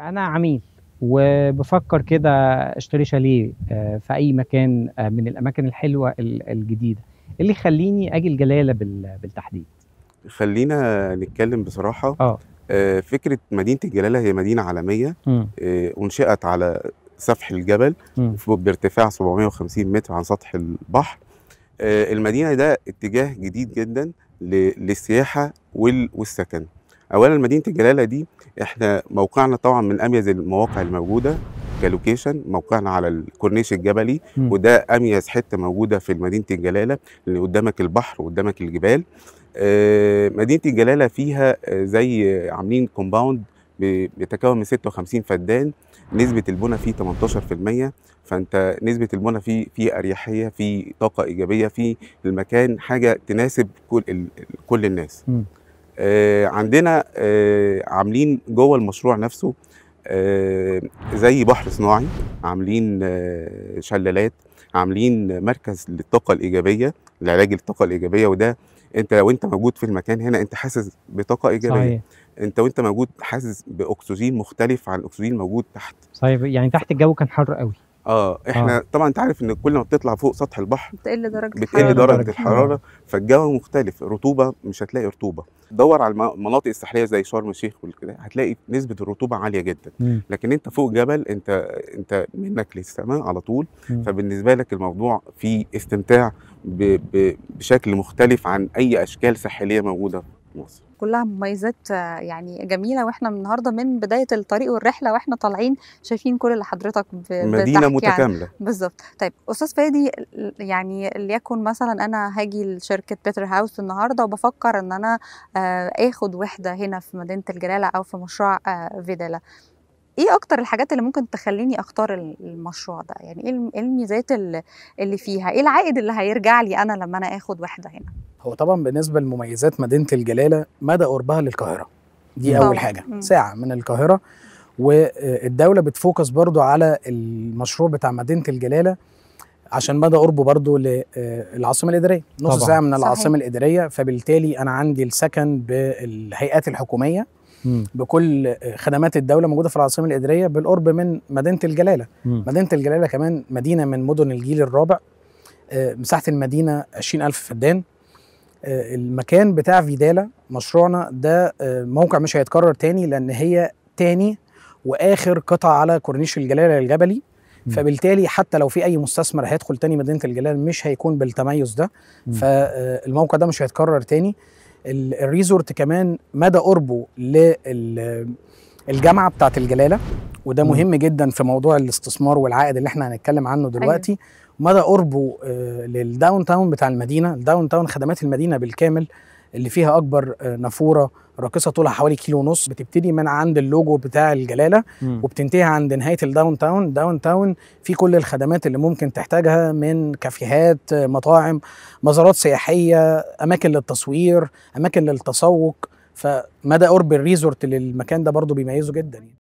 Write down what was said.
انا عميل وبفكر كده اشتري شاليه آه، في اي مكان آه، من الاماكن الحلوه الجديده اللي يخليني اجي الجلاله بالتحديد خلينا نتكلم بصراحه آه. اه فكره مدينه الجلاله هي مدينه عالميه م. انشئت على سفح الجبل م. بارتفاع 750 متر عن سطح البحر المدينه ده اتجاه جديد جدا للسياحه والسكن اولا مدينه الجلاله دي احنا موقعنا طبعا من اميز المواقع الموجوده كلوكيشن موقعنا على الكورنيش الجبلي م. وده اميز حته موجوده في مدينه الجلاله اللي قدامك البحر وقدامك الجبال آه، مدينه الجلاله فيها آه، زي عاملين كومباوند بيتكون من 56 فدان نسبه البنى فيه 18% فانت نسبه البنى فيه في اريحيه في طاقه ايجابيه في المكان حاجه تناسب كل كل الناس م. آه، عندنا آه، عاملين جوه المشروع نفسه آه، زي بحر صناعي عاملين شلالات عاملين مركز للطاقه الايجابيه لعلاج الطاقه الايجابيه وده انت لو انت موجود في المكان هنا انت حاسس بطاقه ايجابيه صحيح. انت وانت موجود حاسس باكسجين مختلف عن الاكسجين الموجود تحت صحيح يعني تحت الجو كان حر قوي اه احنا آه. طبعا انت عارف ان كل ما بتطلع فوق سطح البحر بتقل درجه بتقل درجه الحراره فالجو مختلف رطوبه مش هتلاقي رطوبه دور على المناطق الساحليه زي شرم الشيخ وكده هتلاقي نسبه الرطوبه عاليه جدا مم. لكن انت فوق جبل انت انت منك للسماء على طول مم. فبالنسبه لك الموضوع فيه استمتاع ب... ب... بشكل مختلف عن اي اشكال ساحليه موجوده مصر كلها مميزات يعني جميله واحنا النهارده من بدايه الطريق والرحله واحنا طالعين شايفين كل اللي حضرتك مدينه متكامله يعني. بالظبط طيب استاذ فادي يعني ليكن مثلا انا هاجي لشركه بيتر هاوس النهارده وبفكر ان انا آه، اخد وحده هنا في مدينه الجلاله او في مشروع آه، فيدالا ايه اكتر الحاجات اللي ممكن تخليني اختار المشروع ده يعني ايه, إيه الميزات اللي فيها ايه العائد اللي هيرجع لي انا لما انا اخد وحده هنا هو طبعا بالنسبه لمميزات مدينه الجلاله مدى قربها للقاهره دي اول حاجه ساعه من القاهره والدوله بتفوكس برضو على المشروع بتاع مدينه الجلاله عشان مدى قربه برضو للعاصمه الاداريه نص طبعا. ساعه من العاصمه الاداريه فبالتالي انا عندي السكن بالهيئات الحكوميه بكل خدمات الدوله موجوده في العاصمه الاداريه بالقرب من مدينه الجلاله مم. مدينه الجلاله كمان مدينه من مدن الجيل الرابع آه، مساحه المدينه 20000 فدان آه، المكان بتاع فيدالا مشروعنا ده آه، موقع مش هيتكرر تاني لان هي تاني واخر قطعه على كورنيش الجلاله الجبلي فبالتالي حتى لو في اي مستثمر هيدخل تاني مدينه الجلاله مش هيكون بالتميز ده فالموقع ده مش هيتكرر تاني الريزورت كمان مدى قربه للجامعه بتاعه الجلاله وده مهم جدا في موضوع الاستثمار والعائد اللي احنا هنتكلم عنه أيوة. دلوقتي مدى قربه آه، للداون تاون بتاع المدينه الداون تاون خدمات المدينه بالكامل اللي فيها اكبر آه، نافوره راقصه طولها حوالي كيلو ونص بتبتدي من عند اللوجو بتاع الجلاله وبتنتهي عند نهايه الداون تاون داون تاون في كل الخدمات اللي ممكن تحتاجها من كافيهات آه، مطاعم مزارات سياحيه اماكن للتصوير اماكن للتسوق فمدى قرب الريزورت للمكان ده برضو بيميزه جدا يعني.